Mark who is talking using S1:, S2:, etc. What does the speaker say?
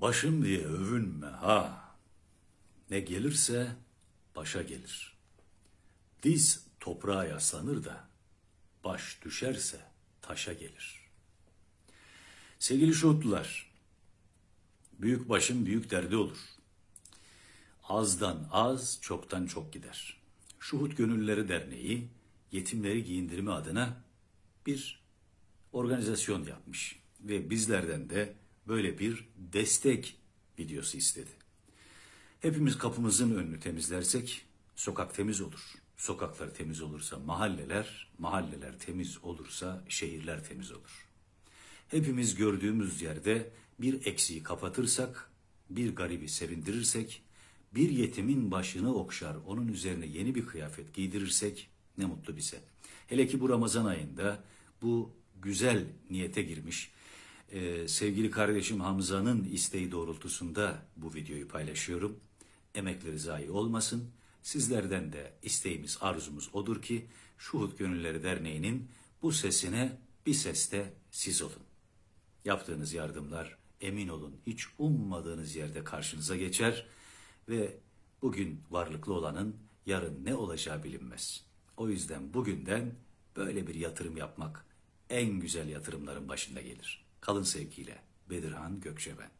S1: Başım diye övünme ha. Ne gelirse başa gelir. Diz toprağa yaslanır da baş düşerse taşa gelir. Sevgili şutlular, büyük başın büyük derdi olur. Azdan az, çoktan çok gider. Şuhut Gönülleri Derneği, yetimleri giyindirme adına bir organizasyon yapmış ve bizlerden de böyle bir destek videosu istedi. Hepimiz kapımızın önünü temizlersek sokak temiz olur. Sokaklar temiz olursa mahalleler, mahalleler temiz olursa şehirler temiz olur. Hepimiz gördüğümüz yerde bir eksiği kapatırsak, bir garibi sevindirirsek, bir yetimin başını okşar, onun üzerine yeni bir kıyafet giydirirsek ne mutlu bize. Hele ki bu Ramazan ayında bu güzel niyete girmiş, ee, sevgili kardeşim Hamza'nın isteği doğrultusunda bu videoyu paylaşıyorum. Emekleri zayi olmasın. Sizlerden de isteğimiz, arzumuz odur ki Şuhut Gönülleri Derneği'nin bu sesine bir seste siz olun. Yaptığınız yardımlar emin olun hiç ummadığınız yerde karşınıza geçer ve bugün varlıklı olanın yarın ne olacağı bilinmez. O yüzden bugünden böyle bir yatırım yapmak en güzel yatırımların başında gelir.'' Kalın sevgiyle Bedirhan Gökçeven.